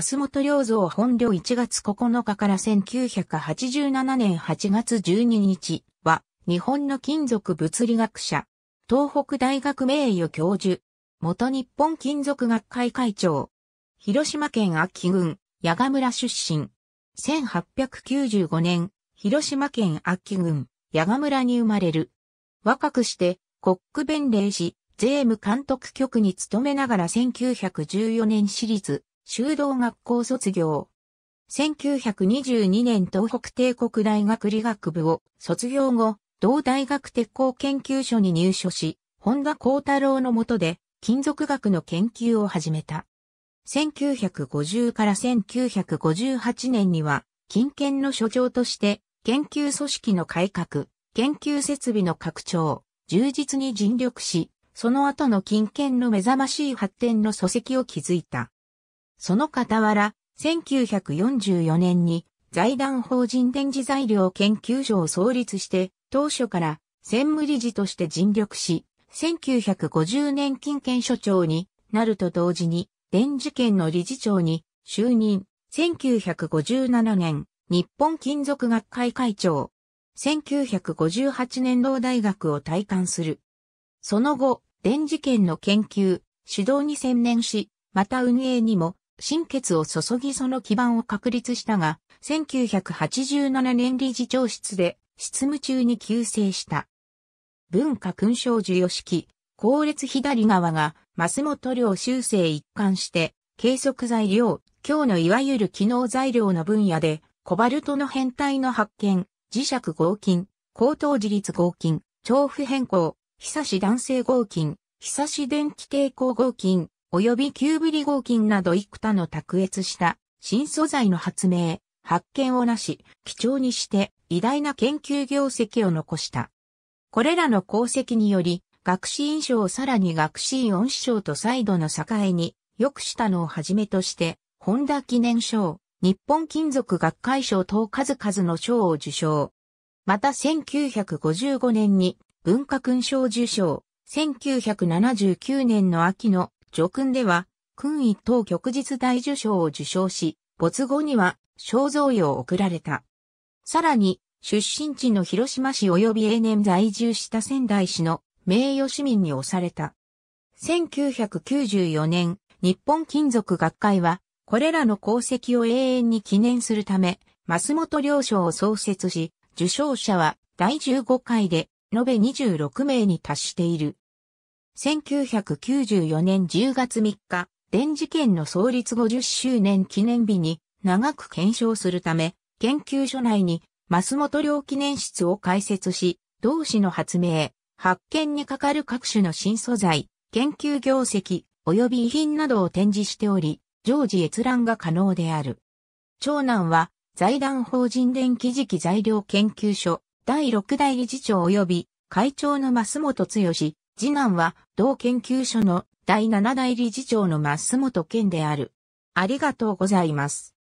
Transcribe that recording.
増本良造本領1月9日から1987年8月12日は、日本の金属物理学者、東北大学名誉教授、元日本金属学会会長、広島県秋郡、矢賀村出身、1895年、広島県秋郡、矢賀村に生まれる。若くして、コック弁礼し、税務監督局に勤めながら1914年シリーズ、修道学校卒業。1922年東北帝国大学理学部を卒業後、同大学鉄鋼研究所に入所し、本田光太郎の下で金属学の研究を始めた。1950から1958年には、金研の所長として、研究組織の改革、研究設備の拡張、充実に尽力し、その後の金研の目覚ましい発展の礎石を築いた。その傍ら、1944年に財団法人電磁材料研究所を創立して、当初から専務理事として尽力し、1950年金券所長になると同時に、電磁権の理事長に就任。1957年、日本金属学会会長。1958年同大学を退官する。その後、電磁権の研究、指導に専念し、また運営にも心血を注ぎその基盤を確立したが、1987年理事長室で執務中に急逝した。文化勲章授与式、後列左側が、増本領修正一貫して、計測材料、今日のいわゆる機能材料の分野で、コバルトの変態の発見、磁石合金、高等自立合金、調布変更、久し男性合金、久し電気抵抗合金、及びキューブリ合金など幾多の卓越した新素材の発明、発見をなし、貴重にして偉大な研究業績を残した。これらの功績により、学士院賞をさらに学士院恩師賞と再度の境に、よくしたのをはじめとして、ホンダ記念賞、日本金属学会賞等数々の賞を受賞。また1955年に文化勲章受賞、1979年の秋の叙勲では、勲一等旭日大受賞を受賞し、没後には肖像与を贈られた。さらに、出身地の広島市及び永年在住した仙台市の名誉市民に押された。1994年、日本金属学会は、これらの功績を永遠に記念するため、増本良賞を創設し、受賞者は第15回で、延べ26名に達している。1994年10月3日、電磁圏の創立50周年記念日に長く検証するため、研究所内に松本良記念室を開設し、同氏の発明、発見にかかる各種の新素材、研究業績、及び遺品などを展示しており、常時閲覧が可能である。長男は、財団法人電気磁器材料研究所、第6代理事長及び会長の増本剛、次男は同研究所の第7代理事長の増本健である。ありがとうございます。